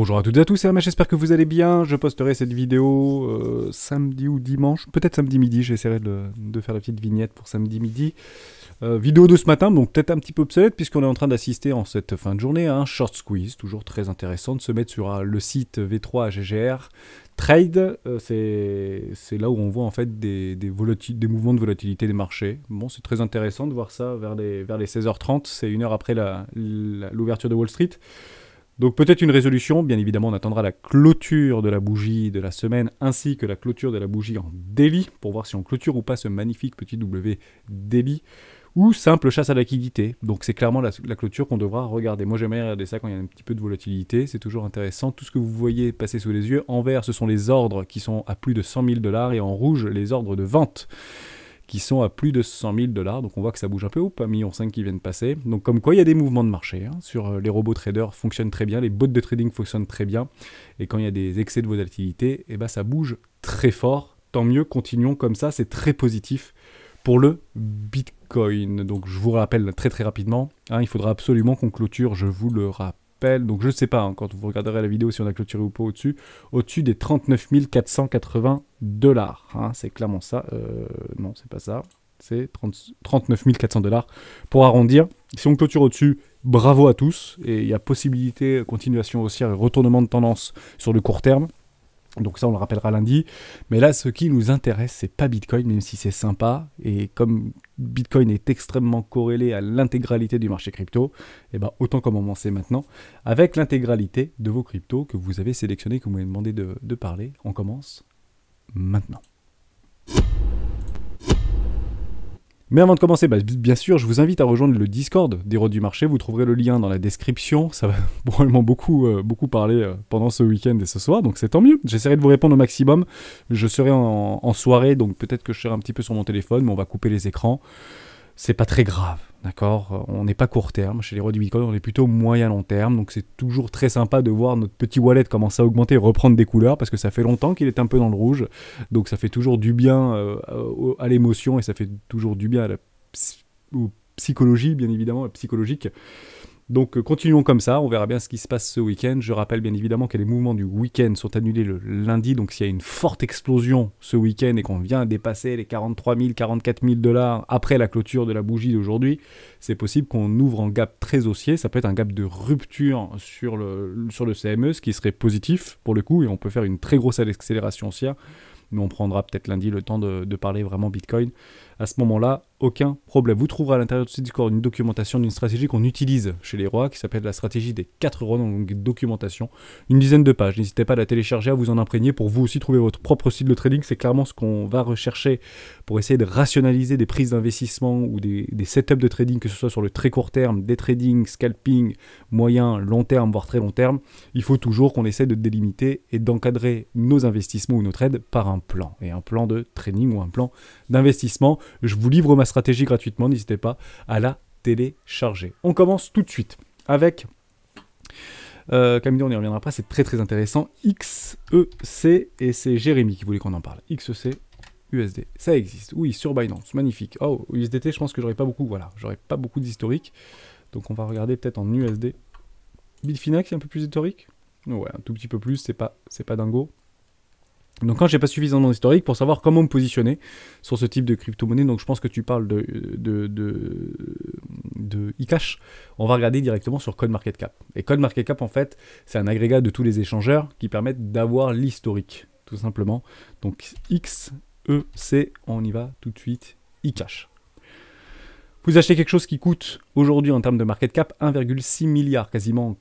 Bonjour à toutes et à tous, c'est RMH, j'espère que vous allez bien. Je posterai cette vidéo euh, samedi ou dimanche, peut-être samedi midi, j'essaierai de, faire la petite vignette pour samedi midi. Euh, vidéo de ce matin, donc peut-être un petit peu obsolète puisqu'on est en train d'assister en cette fin de journée à un short squeeze, toujours très intéressant de se mettre sur euh, le site V3 GGR Trade, c'est là où on voit en fait des, mouvements de volatilité des marchés. Bon, c'est très intéressant de voir ça vers vers les 16h30, c'est une heure après l'ouverture de Wall Street. Donc peut-être une résolution, bien évidemment on attendra la clôture de la bougie de la semaine ainsi que la clôture de la bougie en délit pour voir si on clôture ou pas ce magnifique petit W débit ou simple chasse à la liquidité. Donc c'est clairement la, clôture qu'on devra regarder. Moi j'aime regarder ça quand il y a un petit peu de volatilité, c'est toujours intéressant. Tout ce que vous voyez passer sous les yeux, en vert ce sont les ordres qui sont à plus de 100 000 dollars et en rouge les ordres de vente qui sont à plus de 100 000 dollars. Donc on voit que ça bouge un peu. pas 1,5 million qui viennent passer. Donc comme quoi, il y a des mouvements de marché. Hein. sur euh, les robots traders fonctionnent très bien, les bots de trading fonctionnent très bien. Et quand il y a des excès de volatilité, et eh ben, ça bouge très fort. Tant mieux, continuons comme ça. C'est très positif pour le Bitcoin. Donc je vous rappelle très très rapidement, hein, il faudra absolument qu'on clôture, je vous le rappelle donc je sais pas hein, quand vous regarderez la vidéo si on a clôturé ou pas au-dessus, au-dessus des 39 480 dollars. Hein, c'est clairement ça. Euh, non, c'est pas ça. C'est 39 400 dollars pour arrondir. Si on clôture au-dessus, bravo à tous. Et il y a possibilité, continuation haussière et retournement de tendance sur le court terme. Donc ça, on le rappellera lundi. Mais là, ce qui nous intéresse, c'est pas Bitcoin, même si c'est sympa. Et comme Bitcoin est extrêmement corrélé à l'intégralité du marché crypto, eh ben autant commencer maintenant avec l'intégralité de vos cryptos que vous avez sélectionnés, que vous m'avez demandé de parler. On commence maintenant. Mais avant de commencer, bah, bien sûr, je vous invite à rejoindre le Discord des du marché. Vous trouverez le lien dans la description. Ça va probablement beaucoup, euh, beaucoup parler euh, pendant ce week-end et ce soir, donc c'est tant mieux. J'essaierai de vous répondre au maximum. Je serai en, en soirée, donc peut-être que je serai un petit peu sur mon téléphone, mais on va couper les écrans. C'est pas très grave. D'accord On n'est pas court terme. Chez les rois du Bitcoin, on est plutôt moyen-long terme. Donc c'est toujours très sympa de voir notre petit wallet commencer à augmenter reprendre des couleurs parce que ça fait longtemps qu'il est un peu dans le rouge. Donc ça fait toujours du bien euh, à l'émotion et ça fait toujours du bien à la psychologie, bien évidemment, psychologique. Donc euh, continuons comme ça, on verra bien ce qui se passe ce week-end. Je rappelle bien évidemment que les mouvements du week-end sont annulés le lundi, donc s'il y a une forte explosion ce week-end et qu'on vient dépasser les 43 000, 44 000 dollars après la clôture de la bougie d'aujourd'hui, c'est possible qu'on ouvre un gap très haussier, ça peut être un gap de rupture sur le, sur le CME, ce qui serait positif pour le coup, et on peut faire une très grosse accélération haussière. mais on prendra peut-être lundi le temps de parler vraiment Bitcoin à ce moment-là, aucun problème. Vous trouverez à l'intérieur de ce Discord une documentation d'une stratégie qu'on utilise chez les rois, qui s'appelle la stratégie des 4 rois, donc une documentation, une dizaine de pages. N'hésitez pas à la télécharger, à vous en imprégner pour vous aussi trouver votre propre style de trading. C'est clairement ce qu'on va rechercher pour essayer de rationaliser des prises d'investissement ou des, des setups de trading, que ce soit sur le très court terme, des trading, scalping, moyen, long terme, voire très long terme. Il faut toujours qu'on essaie de délimiter et d'encadrer nos investissements ou nos trades par un plan, et un plan de trading ou un plan d'investissement. Je vous livre ma stratégie gratuitement, n'hésitez pas à la télécharger. On commence tout de suite avec... Euh, Camille, on y reviendra après, c'est très très intéressant. XEC, et c'est Jérémy qui voulait qu'on en parle. XEC, USD. Ça existe. Oui, sur Binance. Magnifique. Oh, USDT, je pense que j'aurais pas beaucoup. Voilà, j'aurais pas beaucoup d'historique. Donc on va regarder peut-être en USD. Bitfinex un peu plus historique. Ouais, un tout petit peu plus, c'est pas, c'est pas dingo. Donc quand j'ai pas suffisamment d'historique pour savoir comment me positionner sur ce type de crypto-monnaie, donc je pense que tu parles de, de, e-cash, on va regarder directement sur Cap. Et Cap en fait, c'est un agrégat de tous les échangeurs qui permettent d'avoir l'historique, tout simplement. Donc X, E, C, on y va tout de suite, e-cash. Vous achetez quelque chose qui coûte aujourd'hui en termes de market cap 1,6 milliard, quasiment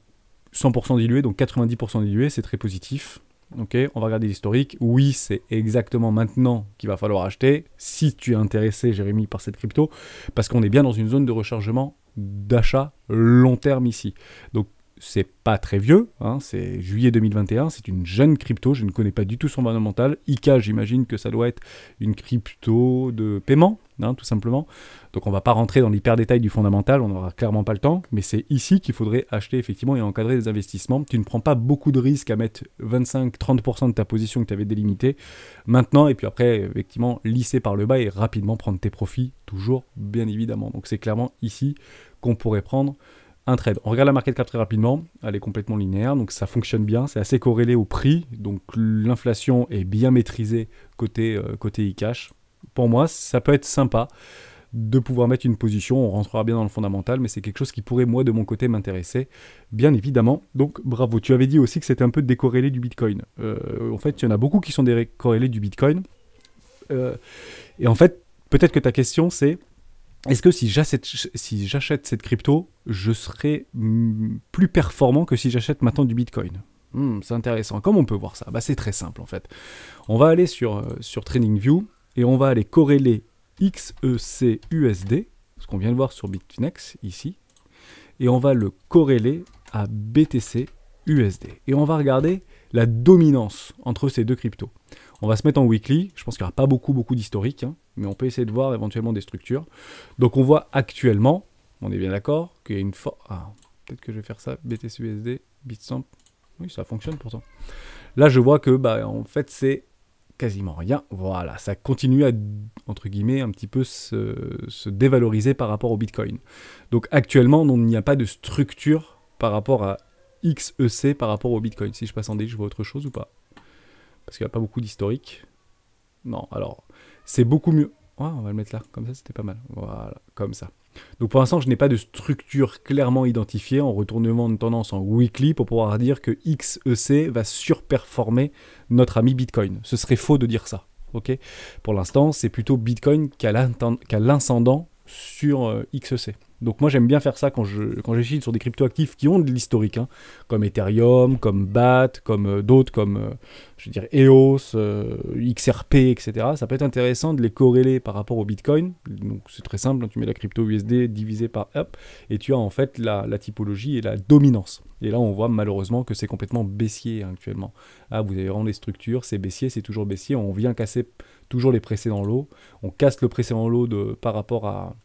100% dilué, donc 90% dilué, c'est très positif Ok, on va regarder l'historique. Oui, c'est exactement maintenant qu'il va falloir acheter, si tu es intéressé, Jérémy, par cette crypto, parce qu'on est bien dans une zone de rechargement d'achat long terme ici. Donc c'est pas très vieux, hein, c'est juillet 2021, c'est une jeune crypto, je ne connais pas du tout son fondamental. ICA, j'imagine que ça doit être une crypto de paiement, hein, tout simplement. Donc on va pas rentrer dans l'hyper détail du fondamental, on n'aura clairement pas le temps, mais c'est ici qu'il faudrait acheter effectivement et encadrer des investissements. Tu ne prends pas beaucoup de risques à mettre 25-30% de ta position que tu avais délimitée maintenant, et puis après, effectivement, lisser par le bas et rapidement prendre tes profits, toujours bien évidemment. Donc c'est clairement ici qu'on pourrait prendre un trade. On regarde la market cap très rapidement, elle est complètement linéaire, donc ça fonctionne bien, c'est assez corrélé au prix, donc l'inflation est bien maîtrisée côté, euh, côté e Pour moi, ça peut être sympa de pouvoir mettre une position, on rentrera bien dans le fondamental, mais c'est quelque chose qui pourrait, moi, de mon côté, m'intéresser, bien évidemment. Donc, bravo. Tu avais dit aussi que c'était un peu décorrélé du Bitcoin. Euh, en fait, il y en a beaucoup qui sont décorrélés du Bitcoin. Euh, et en fait, peut-être que ta question, c'est est-ce que si j'achète, si cette crypto, je serai mm, plus performant que si j'achète maintenant du Bitcoin hmm, C'est intéressant. Comment on peut voir ça bah, C'est très simple en fait. On va aller sur, euh, sur TradingView et on va aller corréler XECUSD, USD, ce qu'on vient de voir sur Bitfinex ici, et on va le corréler à BTCUSD. USD. Et on va regarder la dominance entre ces deux cryptos. On va se mettre en weekly, je pense qu'il n'y aura pas beaucoup, beaucoup d'historique, hein mais on peut essayer de voir éventuellement des structures. Donc on voit actuellement, on est bien d'accord, qu'il y a une Ah, peut-être que je vais faire ça, BTCUSD, Bitstamp. Oui, ça fonctionne pourtant. Là, je vois que, bah, en fait, c'est quasiment rien. Voilà, ça continue à, entre guillemets, un petit peu se, dévaloriser par rapport au Bitcoin. Donc actuellement, il n'y a pas de structure par rapport à XEC par rapport au Bitcoin. Si je passe en D, je vois autre chose ou pas Parce qu'il n'y a pas beaucoup d'historique. Non, alors, c'est beaucoup mieux. on va le mettre là, comme ça c'était pas mal. Voilà, comme ça. Donc pour l'instant, je n'ai pas de structure clairement identifiée en retournement de tendance en weekly pour pouvoir dire que XEC va surperformer notre ami Bitcoin. Ce serait faux de dire ça. ok pour l'instant, c'est plutôt Bitcoin qui a l'incendant sur euh, XEC. Donc moi j'aime bien faire ça quand je quand j'échine sur des crypto-actifs qui ont de l'historique, hein. comme Ethereum, comme BAT, comme euh, d'autres comme euh, je veux dire EOS, euh, XRP, etc. Ça peut être intéressant de les corréler par rapport au Bitcoin. Donc c'est très simple, hein. tu mets la crypto USD divisée par up et tu as en fait la, typologie et la dominance. Et là on voit malheureusement que c'est complètement baissier hein, actuellement. Ah vous avez vraiment les structures, c'est baissier, c'est toujours baissier, on vient casser toujours les précédents lots, on casse le précédent lot de, par rapport à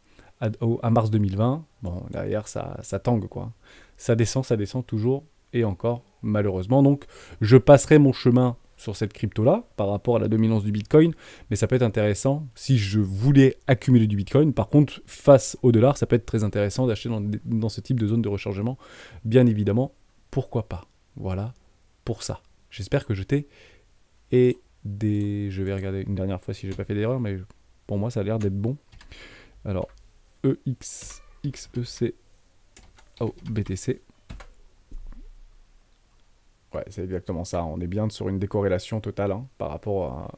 à, mars 2020, bon, derrière, ça, tangue, quoi. Ça descend, ça descend toujours et encore, malheureusement. Donc, je passerai mon chemin sur cette crypto-là par rapport à la dominance du Bitcoin, mais ça peut être intéressant si je voulais accumuler du Bitcoin. Par contre, face au dollar, ça peut être très intéressant d'acheter dans, ce type de zone de rechargement, bien évidemment. Pourquoi pas Voilà pour ça. J'espère que je t'ai et des... je vais regarder une dernière fois si j'ai pas fait d'erreur, mais pour moi ça a l'air d'être bon. Alors, EX, XEC, oh, BTC. Ouais, c'est exactement ça. On est bien sur une décorrélation totale hein, par rapport à.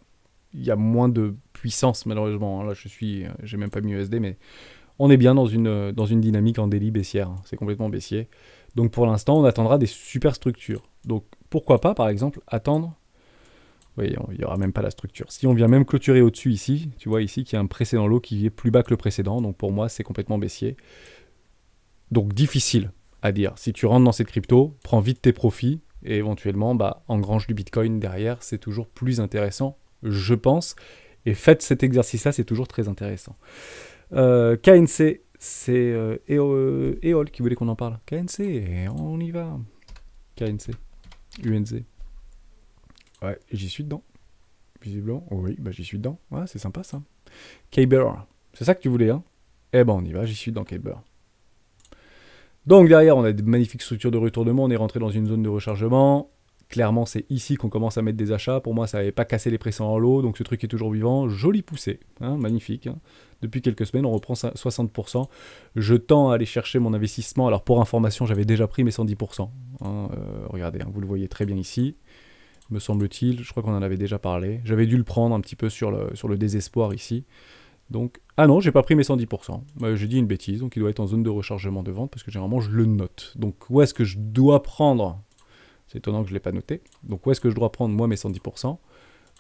Il y a moins de puissance malheureusement. Hein. Là, je suis, euh, j'ai même pas mis USD, mais on est bien dans une, euh, dans une dynamique en délit baissière. Hein. C'est complètement baissier. Donc pour l'instant, on attendra des superstructures. Donc pourquoi pas, par exemple, attendre oui, il n'y aura même pas la structure. Si on vient même clôturer au-dessus ici, tu vois ici qu'il y a un précédent lot qui est plus bas que le précédent, donc pour moi c'est complètement baissier. Donc difficile à dire. Si tu rentres dans cette crypto, prends vite tes profits et éventuellement bah, engrange du Bitcoin derrière, c'est toujours plus intéressant, je pense. Et faites cet exercice-là, c'est toujours très intéressant. Euh, KNC, c'est euh, euh, Eol qui voulait qu'on en parle. KNC, on y va. KNC, UNZ. Ouais, j'y suis dedans. Visiblement. Oh oui, bah j'y suis dedans. c'est sympa ça. Kaber. C'est ça que tu voulais, hein Eh ben on y va, j'y suis dans Kaber. Donc derrière, on a des magnifiques structures de retournement, on est rentré dans une zone de rechargement. Clairement, c'est ici qu'on commence à mettre des achats. Pour moi, ça n'avait pas cassé les pressants en l'eau donc ce truc est toujours vivant. Joli poussée, hein, magnifique. Hein. Depuis quelques semaines, on reprend 60%. Je tends à aller chercher mon investissement. Alors pour information, j'avais déjà pris mes 110%. Hein. Euh, regardez, hein, vous le voyez très bien ici me semble-t-il. Je crois qu'on en avait déjà parlé. J'avais dû le prendre un petit peu sur le, sur le désespoir ici. Donc, ah non, j'ai pas pris mes 110%. Bah, j'ai dit une bêtise, donc il doit être en zone de rechargement de vente parce que généralement je le note. Donc, où est-ce que je dois prendre C'est étonnant que je ne l'ai pas noté. Donc, où est-ce que je dois prendre moi mes 110%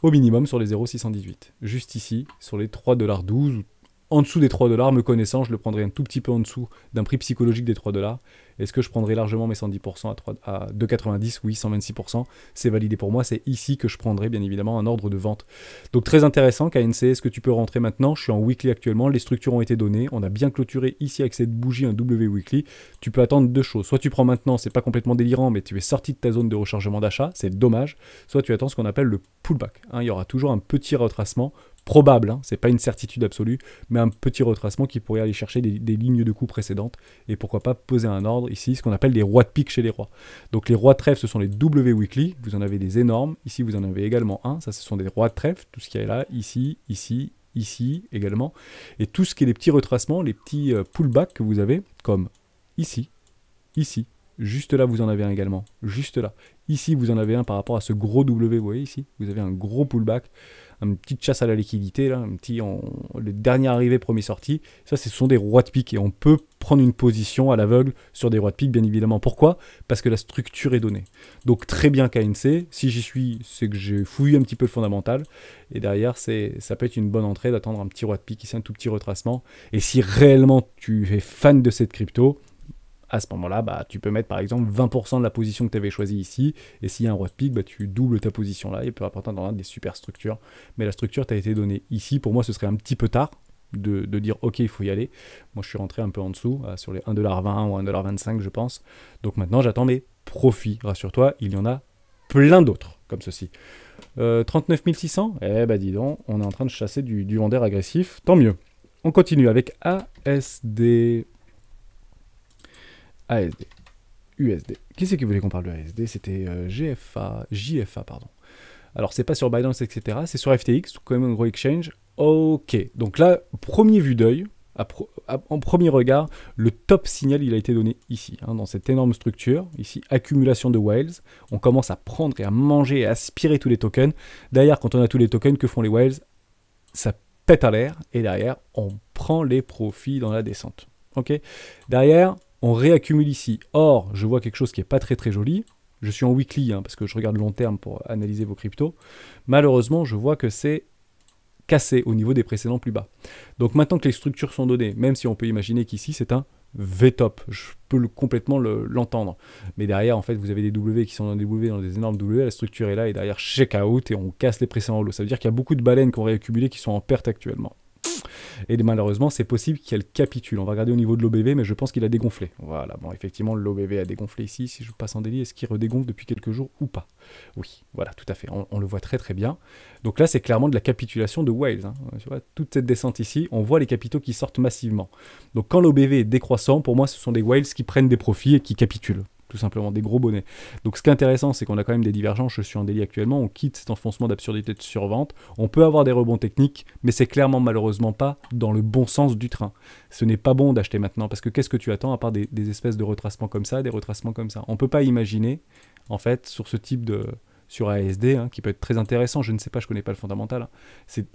Au minimum sur les 0,618. Juste ici, sur les 3,12$ ou en dessous des 3 dollars. Me connaissant, je le prendrai un tout petit peu en dessous d'un prix psychologique des 3 dollars. Est-ce que je prendrai largement mes 110% à, à 2,90 Oui, 126%. C'est validé pour moi. C'est ici que je prendrai bien évidemment un ordre de vente. Donc très intéressant, KNC. Est-ce que tu peux rentrer maintenant Je suis en weekly actuellement. Les structures ont été données. On a bien clôturé ici avec cette bougie un W weekly. Tu peux attendre deux choses. Soit tu prends maintenant, c'est pas complètement délirant, mais tu es sorti de ta zone de rechargement d'achat. C'est dommage. Soit tu attends ce qu'on appelle le pullback. Hein. il y aura toujours un petit retracement probable, hein, c'est pas une certitude absolue, mais un petit retracement qui pourrait aller chercher des, lignes de coups précédentes et pourquoi pas poser un ordre ici, ce qu'on appelle des rois de pique chez les rois. Donc les rois de trèfle, ce sont les W weekly, vous en avez des énormes, ici vous en avez également un, ça ce sont des rois de trèfle, tout ce qui est là, ici, ici, ici également, et tout ce qui est les petits retracements, les petits euh, pullbacks que vous avez, comme ici, ici, Juste là, vous en avez un également. Juste là. Ici, vous en avez un par rapport à ce gros W, vous voyez ici. Vous avez un gros pullback une petite chasse à la liquidité, là, un petit, le dernier arrivé, premier sorti. Ça, ce sont des rois de pique et on peut prendre une position à l'aveugle sur des rois de pique, bien évidemment. Pourquoi Parce que la structure est donnée. Donc très bien KNC. Si j'y suis, c'est que j'ai fouillé un petit peu le fondamental. Et derrière, c'est, ça peut être une bonne entrée d'attendre un petit roi de pique ici, un tout petit retracement. Et si réellement tu es fan de cette crypto, à ce moment-là, bah, tu peux mettre par exemple 20% de la position que tu avais choisie ici, et s'il y a un road pick, bah, tu doubles ta position là, et peu importe dans des super structures. Mais la structure t'a été donnée ici, pour moi ce serait un petit peu tard de, dire ok, il faut y aller. Moi je suis rentré un peu en dessous, euh, sur les 1,20$ ou 1,25$ je pense. Donc maintenant j'attends mes profits, rassure-toi, il y en a plein d'autres comme ceci. 39 euh, 600 Eh bah dis donc, on est en train de chasser du, du vendeur agressif, tant mieux. On continue avec ASD. ASD, USD. Qui c'est qui voulait qu'on parle de ASD C'était euh, GFA, JFA, pardon. Alors, c'est pas sur Binance, etc. C'est sur FTX, quand même un gros exchange. Ok, donc là, premier vue d'œil, en premier regard, le top signal, il a été donné ici, hein, dans cette énorme structure, ici, accumulation de whales. On commence à prendre et à manger et à aspirer tous les tokens. D'ailleurs, quand on a tous les tokens, que font les whales Ça pète à l'air, et derrière, on prend les profits dans la descente. Ok Derrière, on réaccumule ici. Or, je vois quelque chose qui n'est pas très très joli. Je suis en weekly hein, parce que je regarde long terme pour analyser vos cryptos. Malheureusement, je vois que c'est cassé au niveau des précédents plus bas. Donc maintenant que les structures sont données, même si on peut imaginer qu'ici c'est un V top, je peux complètement l'entendre. Mais derrière, en fait, vous avez des W qui sont dans des W, dans des énormes W, la structure est là, et derrière, check out, et on casse les précédents lots. Ça veut dire qu'il y a beaucoup de baleines qui ont réaccumulé qui sont en perte actuellement. Et malheureusement, c'est possible qu'elle capitule. On va regarder au niveau de l'OBV, mais je pense qu'il a dégonflé. Voilà, bon, effectivement, l'OBV a dégonflé ici. Si je passe en délit, est-ce qu'il redégonfle depuis quelques jours ou pas Oui, voilà, tout à fait. On, le voit très très bien. Donc là, c'est clairement de la capitulation de Wales. Hein. toute cette descente ici, on voit les capitaux qui sortent massivement. Donc quand l'OBV est décroissant, pour moi, ce sont des Wales qui prennent des profits et qui capitulent tout simplement des gros bonnets. Donc ce qui est intéressant, c'est qu'on a quand même des divergences, je suis en délit actuellement, on quitte cet enfoncement d'absurdité de survente, on peut avoir des rebonds techniques, mais c'est clairement malheureusement pas dans le bon sens du train. Ce n'est pas bon d'acheter maintenant, parce que qu'est-ce que tu attends à part des, espèces de retracements comme ça, des retracements comme ça On ne peut pas imaginer, en fait, sur ce type de sur ASD, hein, qui peut être très intéressant, je ne sais pas, je connais pas le fondamental,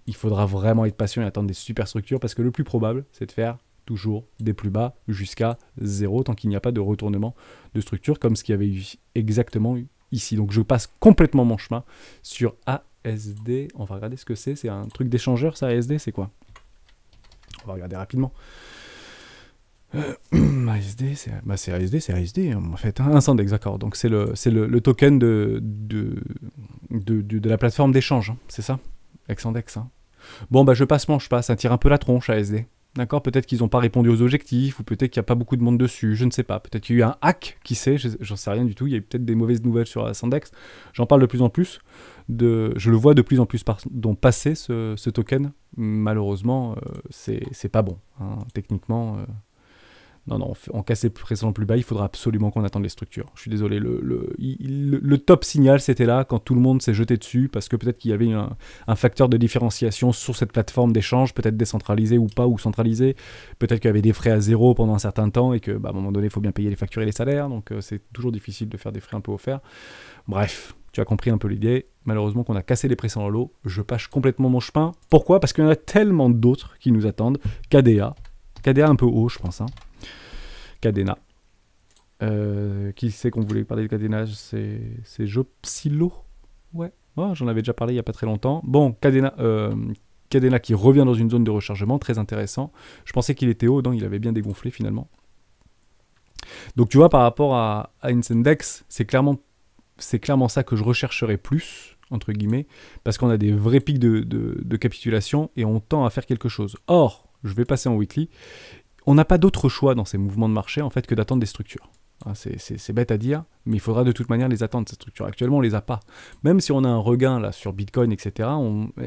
il faudra vraiment être patient et attendre des superstructures, parce que le plus probable, c'est de faire toujours des plus bas jusqu'à zéro tant qu'il n'y a pas de retournement de structure comme ce qu'il y avait eu exactement ici. Donc je passe complètement mon chemin sur ASD. On va regarder ce que c'est. C'est un truc d'échangeur ça ASD C'est quoi On va regarder rapidement. Euh, ASD, c'est bah ASD, c'est ASD hein, en fait, hein. un index, d'accord. Donc c'est le, le, token de, de, de, la plateforme d'échange, hein, c'est ça ex Hein. Bon, bah je passe mon je passe, ça tire un peu la tronche ASD. D'accord Peut-être qu'ils n'ont pas répondu aux objectifs, ou peut-être qu'il n'y a pas beaucoup de monde dessus, je ne sais pas. Peut-être qu'il y a eu un hack, qui sait, j'en sais rien du tout. Il y a eu peut-être des mauvaises nouvelles sur la Sandex. J'en parle de plus en plus. je le vois de plus en plus par, dont passer ce, token. Malheureusement, euh, c'est pas bon. Hein, techniquement, euh non, non, on, on casse les plus bas, il faudra absolument qu'on attende les structures. Je suis désolé, le, le, top signal, c'était là quand tout le monde s'est jeté dessus, parce que peut-être qu'il y avait un, facteur de différenciation sur cette plateforme d'échange, peut-être décentralisée ou pas, ou centralisée, peut-être qu'il y avait des frais à zéro pendant un certain temps, et que bah, à un moment donné, il faut bien payer les factures et les salaires, donc euh, c'est toujours difficile de faire des frais un peu offerts. Bref, tu as compris un peu l'idée. Malheureusement qu'on a cassé les pressants dans l'eau. Je pâche complètement mon chemin. Pourquoi Parce qu'il y en a tellement d'autres qui nous attendent. KDA. KDA un peu haut, je pense. Hein. Cadena. Euh, qui c'est qu'on voulait parler de Cadena C'est, c'est Jopsilo Ouais. J'en avais déjà parlé il n'y a pas très longtemps. Bon, Cadena, euh, Cadena qui revient dans une zone de rechargement, très intéressant. Je pensais qu'il était haut, donc il avait bien dégonflé finalement. Donc tu vois, par rapport à, à Incendex, c'est clairement, c'est clairement ça que je rechercherais plus, entre guillemets, parce qu'on a des vrais pics de, de capitulation et on tend à faire quelque chose. Or, je vais passer en weekly on n'a pas d'autre choix dans ces mouvements de marché en fait que d'attendre des structures. Ah, c'est bête à dire, mais il faudra de toute manière les attendre, ces structures. Actuellement, on ne les a pas. Même si on a un regain là sur Bitcoin, etc.,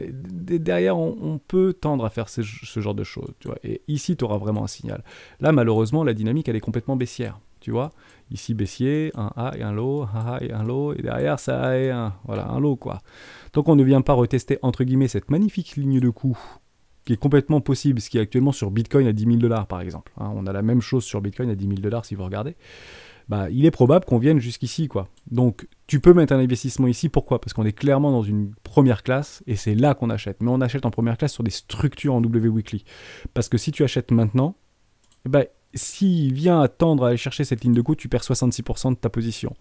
derrière, on, peut tendre à faire ce, genre de choses. Et ici, tu auras vraiment un signal. Là, malheureusement, la dynamique, elle est complètement baissière. Tu vois, ici baissier, un A et un low, un A et un low, et derrière ça A et un, voilà, un low quoi. Tant qu'on ne vient pas retester entre guillemets cette magnifique ligne de coups qui est complètement possible, ce qui est actuellement sur Bitcoin à 10 000 dollars par exemple. Hein. on a la même chose sur Bitcoin à 10 000 dollars si vous regardez. Bah, il est probable qu'on vienne jusqu'ici quoi. Donc tu peux mettre un investissement ici, pourquoi Parce qu'on est clairement dans une première classe et c'est là qu'on achète. Mais on achète en première classe sur des structures en W weekly. Parce que si tu achètes maintenant, eh ben, s'il vient attendre à aller chercher cette ligne de coût, tu perds 66% de ta position.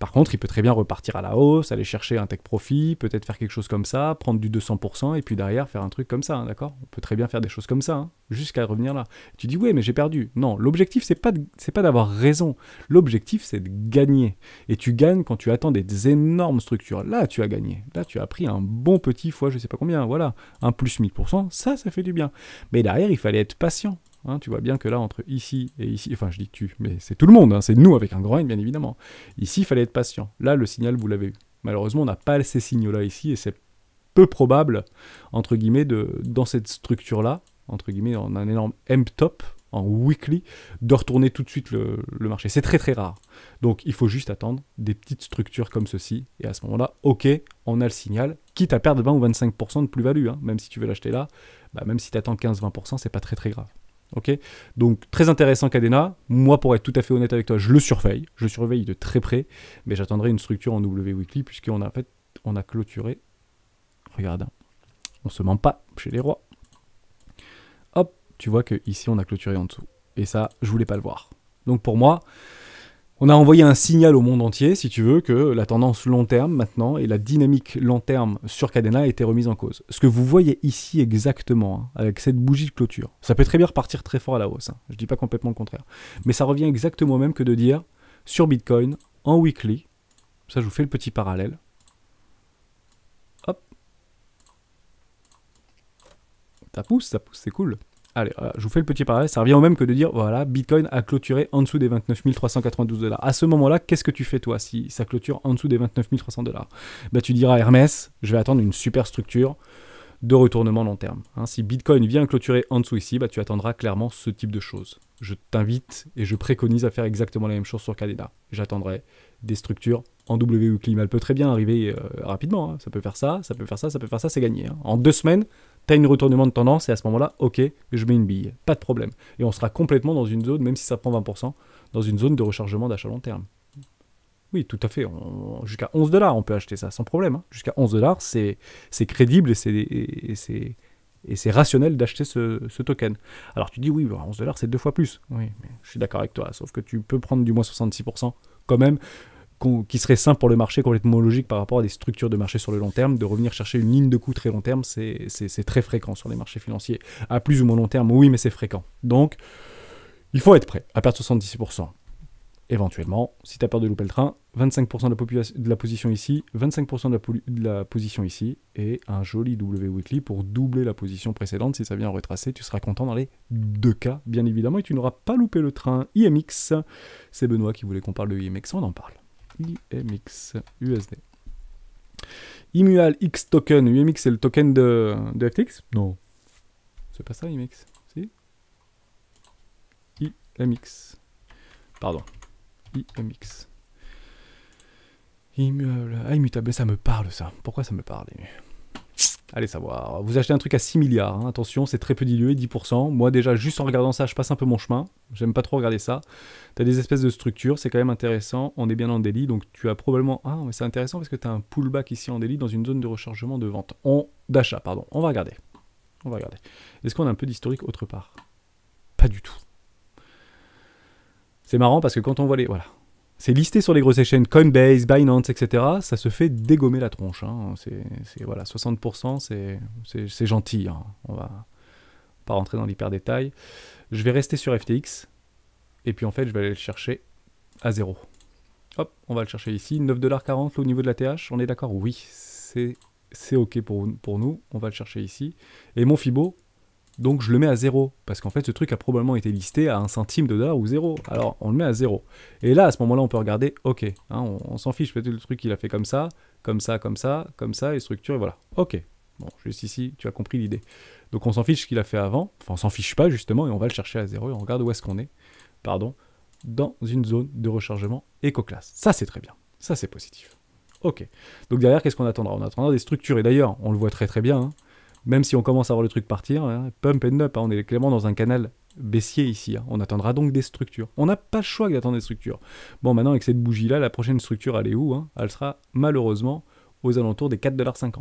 Par contre, il peut très bien repartir à la hausse, aller chercher un tech profit, peut-être faire quelque chose comme ça, prendre du 200% et puis derrière faire un truc comme ça, hein, d'accord On peut très bien faire des choses comme ça, hein, jusqu'à revenir là. tu dis oui, mais j'ai perdu. Non, l'objectif c'est pas c'est pas d'avoir raison. L'objectif c'est de gagner. Et tu gagnes quand tu attends des énormes structures. Là, tu as gagné. Là, tu as pris un bon petit fois, je ne sais pas combien. Voilà, un plus 1000%. Ça, ça fait du bien. Mais derrière, il fallait être patient. Hein, tu vois bien que là, entre ici et ici, enfin je dis tu, mais c'est tout le monde, hein, c'est nous avec un grand N bien évidemment. Ici, il fallait être patient. Là, le signal, vous l'avez eu. Malheureusement, on n'a pas ces signaux-là ici, et c'est peu probable, entre guillemets, de, dans cette structure-là, entre guillemets, en un énorme M-top, en weekly, de retourner tout de suite le, marché. C'est très très rare. Donc il faut juste attendre des petites structures comme ceci. Et à ce moment-là, ok, on a le signal, quitte à perdre 20 ou 25% de plus-value. Hein. Même si tu veux l'acheter là, bah, même si tu attends 15-20%, c'est pas très très grave. Ok Donc très intéressant Cadena. Moi, pour être tout à fait honnête avec toi, je le surveille. Je surveille de très près, mais j'attendrai une structure en W Weekly puisqu'on a en fait, on a clôturé. Regarde, hein. on se ment pas chez les rois. Hop, tu vois que ici on a clôturé en dessous. Et ça, je voulais pas le voir. Donc pour moi, on a envoyé un signal au monde entier, si tu veux, que la tendance long terme maintenant et la dynamique long terme sur Cadena a été remise en cause. Ce que vous voyez ici exactement, hein, avec cette bougie de clôture, ça peut très bien repartir très fort à la hausse, hein. je ne dis pas complètement le contraire, mais ça revient exactement au même que de dire sur Bitcoin, en weekly, ça je vous fais le petit parallèle, hop, ça pousse, ça pousse, c'est cool. Allez, je vous fais le petit parallèle, ça revient au même que de dire, voilà, Bitcoin a clôturé en dessous des 29 392 dollars. À ce moment-là, qu'est-ce que tu fais toi si ça clôture en dessous des 29 300 dollars bah, Tu diras, Hermès, je vais attendre une super structure de retournement long terme. Hein, si Bitcoin vient clôturer en dessous ici, bah, tu attendras clairement ce type de choses. Je t'invite et je préconise à faire exactement la même chose sur Cadena. J'attendrai des structures en W climat. Elle peut très bien arriver euh, rapidement. Hein. Ça peut faire ça, ça peut faire ça, ça peut faire ça, c'est gagné. Hein. En deux semaines, une retournement de tendance et à ce moment-là, ok, je mets une bille, pas de problème. Et on sera complètement dans une zone, même si ça prend 20%, dans une zone de rechargement d'achat long terme. Oui, tout à fait. Jusqu'à 11 dollars, on peut acheter ça sans problème. Hein. Jusqu'à 11 dollars, c'est crédible et c'est et c'est rationnel d'acheter ce, token. Alors tu dis oui, 11 bah, dollars c'est deux fois plus. Oui, je suis d'accord avec toi, sauf que tu peux prendre du moins 66% quand même qui serait simple pour le marché, complètement logique par rapport à des structures de marché sur le long terme, de revenir chercher une ligne de coût très long terme, c'est très fréquent sur les marchés financiers. À plus ou moins long terme, oui, mais c'est fréquent. Donc, il faut être prêt à perdre 76%. Éventuellement, si tu as peur de louper le train, 25% de la, de la position ici, 25% de la, de la, position ici, et un joli W weekly pour doubler la position précédente. Si ça vient retracer, tu seras content dans les deux cas, bien évidemment, et tu n'auras pas loupé le train IMX. C'est Benoît qui voulait qu'on parle de IMX, on en parle. IMX USD. Immual X token. UMX, c'est le token de, de FTX Non. C'est pas ça, IMX Si IMX. Pardon. IMX. Immuable. Ah, immutable, ça me parle ça. Pourquoi ça me parle Allez savoir. Vous achetez un truc à 6 milliards, hein. attention, c'est très peu dilué, 10%. Moi déjà, juste en regardant ça, je passe un peu mon chemin. J'aime pas trop regarder ça. T'as des espèces de structures, c'est quand même intéressant. On est bien en délit, donc tu as probablement... Ah, mais c'est intéressant parce que tu as un pullback ici en délit dans une zone de rechargement de vente. On... D'achat, pardon. On va regarder. On va regarder. Est-ce qu'on a un peu d'historique autre part Pas du tout. C'est marrant parce que quand on voit les... Voilà, c'est listé sur les grosses chaînes Coinbase, Binance, etc. Ça se fait dégommer la tronche. Hein. C'est voilà, 60%, c'est gentil. On hein. On va pas rentrer dans l'hyper détail. Je vais rester sur FTX et puis en fait, je vais aller le chercher à zéro. Hop, on va le chercher ici. 9,40$ au niveau de la TH. On est d'accord Oui, c'est ok pour, pour nous. On va le chercher ici. Et mon FIBO, donc je le mets à zéro parce qu'en fait ce truc a probablement été listé à un centime de dollars ou 0. Alors on le met à zéro. Et là, à ce moment-là, on peut regarder, ok, hein, on, s'en fiche, peut-être le truc il a fait comme ça, comme ça, comme ça, comme ça, et structure, et voilà. Ok. Bon, juste ici, tu as compris l'idée. Donc on s'en fiche ce qu'il a fait avant, enfin on s'en fiche pas justement, et on va le chercher à zéro. et on regarde où est-ce qu'on est, pardon, dans une zone de rechargement éco-classe. Ça c'est très bien, ça c'est positif. Ok. Donc derrière, qu'est-ce qu'on attendra On attendra des structures, et d'ailleurs, on le voit très très bien, hein même si on commence à voir le truc partir, hein, pump and up, hein, on est clairement dans un canal baissier ici. Hein. On attendra donc des structures. On n'a pas le choix d'attendre des structures. Bon, maintenant, avec cette bougie-là, la prochaine structure, elle est où Elle sera malheureusement aux alentours des 4,50$.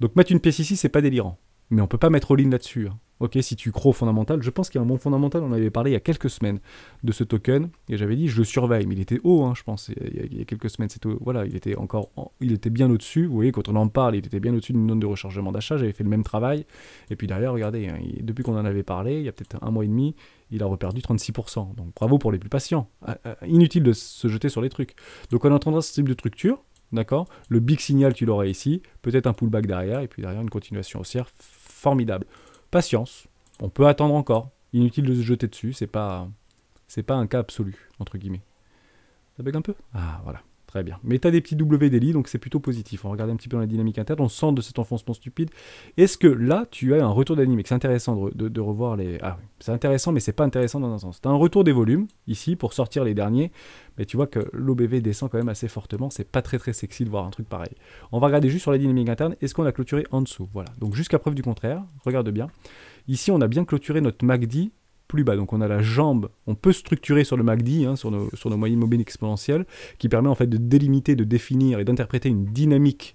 Donc mettre une pièce ici, c'est pas délirant. Mais on peut pas mettre all-in là-dessus. Ok, si tu crois au fondamental, je pense qu'il y a un bon fondamental, on avait parlé il y a quelques semaines de ce token, et j'avais dit je le surveille, mais il était haut, hein, je pense, il y, a, quelques semaines, c'était voilà, il était encore, il était bien au-dessus, vous voyez, quand on en parle, il était bien au-dessus d'une zone de rechargement d'achat, j'avais fait le même travail, et puis derrière, regardez, hein, depuis qu'on en avait parlé, il y a peut-être un mois et demi, il a reperdu 36%, donc bravo pour les plus patients, ah, ah, inutile de se jeter sur les trucs. Donc on entendra ce type de structure, D'accord Le big signal, tu l'aurais ici. Peut-être un pullback derrière. Et puis derrière, une continuation haussière formidable patience, on peut attendre encore. Inutile de se jeter dessus, c'est pas, c'est pas un cas absolu, entre guillemets. Ça bug un peu Ah, voilà. Très bien. Mais tu as des petits W d'Eli, donc c'est plutôt positif. On regarde un petit peu dans la dynamique interne, on sent de cet enfoncement stupide. Est-ce que là, tu as un retour d'anime C'est intéressant de, revoir les. Ah oui, c'est intéressant, mais c'est pas intéressant dans un sens. Tu as un retour des volumes, ici, pour sortir les derniers, mais tu vois que l'OBV descend quand même assez fortement. C'est pas très très sexy de voir un truc pareil. On va regarder juste sur la dynamique interne, est-ce qu'on a clôturé en dessous Voilà. Donc jusqu'à preuve du contraire, regarde bien. Ici, on a bien clôturé notre MACD bas. Donc on a la jambe, on peut structurer sur le MACD, hein, sur, nos, sur moyennes mobiles exponentielles, qui permet en fait de délimiter, de définir et d'interpréter une dynamique,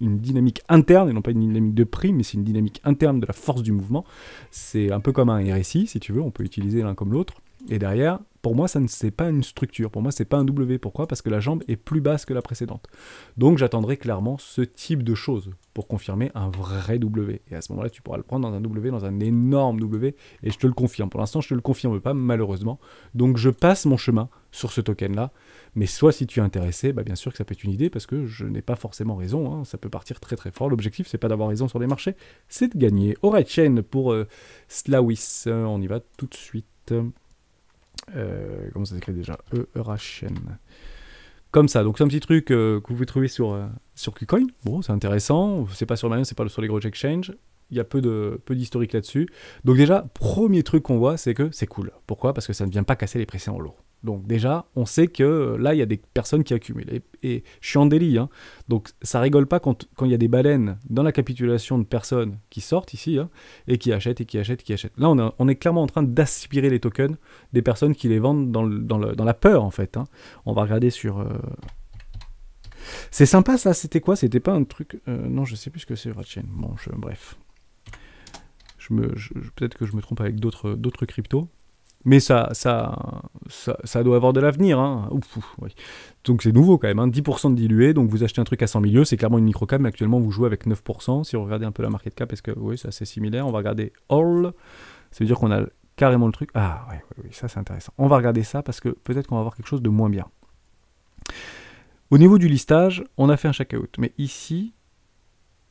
une dynamique interne, et non pas une dynamique de prix, mais c'est une dynamique interne de la force du mouvement. C'est un peu comme un RSI, si tu veux, on peut utiliser l'un comme l'autre. Et derrière, pour moi, ça ne c'est pas une structure. Pour moi, c'est pas un W. Pourquoi Parce que la jambe est plus basse que la précédente. Donc, j'attendrai clairement ce type de choses pour confirmer un vrai W. Et à ce moment-là, tu pourras le prendre dans un W, dans un énorme W. Et je te le confirme. Pour l'instant, je te le confirme pas, malheureusement. Donc, je passe mon chemin sur ce token-là. Mais soit si tu es intéressé, bah, bien sûr que ça peut être une idée parce que je n'ai pas forcément raison. Hein. Ça peut partir très très fort. L'objectif, c'est pas d'avoir raison sur les marchés, c'est de gagner. Alright, chain pour euh, Slawis. Euh, on y va tout de suite. Euh, comment ça s'écrit déjà E-R-H-N. E Comme ça, donc c'est un petit truc euh, que vous trouver sur, euh, sur KuCoin. Bon, c'est intéressant. C'est pas sur Marion, c'est pas sur les gros exchange Il y a peu de peu d'historique là-dessus. Donc déjà, premier truc qu'on voit, c'est que c'est cool. Pourquoi Parce que ça ne vient pas casser les précédents lourds. Donc déjà, on sait que euh, là, il y a des personnes qui accumulent. Et, je suis en délit, hein. donc ça rigole pas quand il y a des baleines dans la capitulation de personnes qui sortent ici, hein, et qui achètent, et qui achètent, qui achètent. Là, on, est clairement en train d'aspirer les tokens des personnes qui les vendent dans, la peur, en fait. Hein. On va regarder sur... Euh, c'est sympa, ça, c'était quoi C'était pas un truc... Euh, non, je sais plus ce que c'est, Ratchain. Bon, bref. Je Peut-être que je me trompe avec d'autres cryptos mais ça, ça, ça, doit avoir de l'avenir. Hein. Donc c'est nouveau quand même, 10% hein. de dilué, donc vous achetez un truc à 100 milieux, c'est clairement une microcap, mais actuellement vous jouez avec 9%, si vous regardez un peu la market cap, parce que oui, c'est similaire, on va regarder all, ça veut dire qu'on a carrément le truc, ah oui, ça c'est intéressant, on va regarder ça, parce que peut-être qu'on va avoir quelque chose de moins bien. Au niveau du listage, on a fait un check-out, mais ici,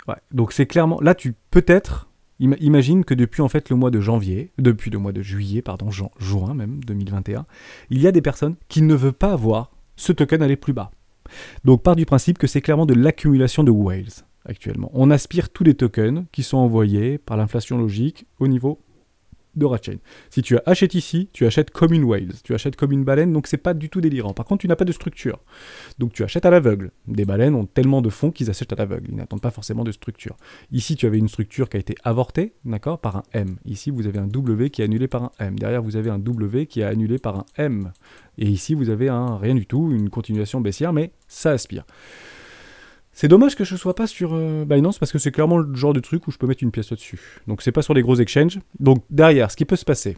ouais, donc c'est clairement, là tu, peut-être, Imagine que depuis en fait le mois de janvier, depuis le mois de juillet, pardon, juin même 2021, il y a des personnes qui ne veulent pas voir ce token aller plus bas. Donc part du principe que c'est clairement de l'accumulation de whales actuellement. On aspire tous les tokens qui sont envoyés par l'inflation logique au niveau de Si tu achètes ici, tu achètes comme une tu achètes comme une baleine, donc c'est pas du tout délirant. Par contre, tu n'as pas de structure. Donc tu achètes à l'aveugle. Des baleines ont tellement de fonds qu'ils achètent à l'aveugle. Ils n'attendent pas forcément de structure. Ici, tu avais une structure qui a été avortée, d'accord, par un M. Ici, vous avez un W qui est annulé par un M. Derrière, vous avez un W qui est annulé par un M. Et ici, vous avez un rien du tout, une continuation baissière, mais ça aspire. C'est dommage que je sois pas sur euh, Binance parce que c'est clairement le genre de truc où je peux mettre une pièce au-dessus. Donc c'est pas sur les gros exchanges. Donc derrière, ce qui peut se passer,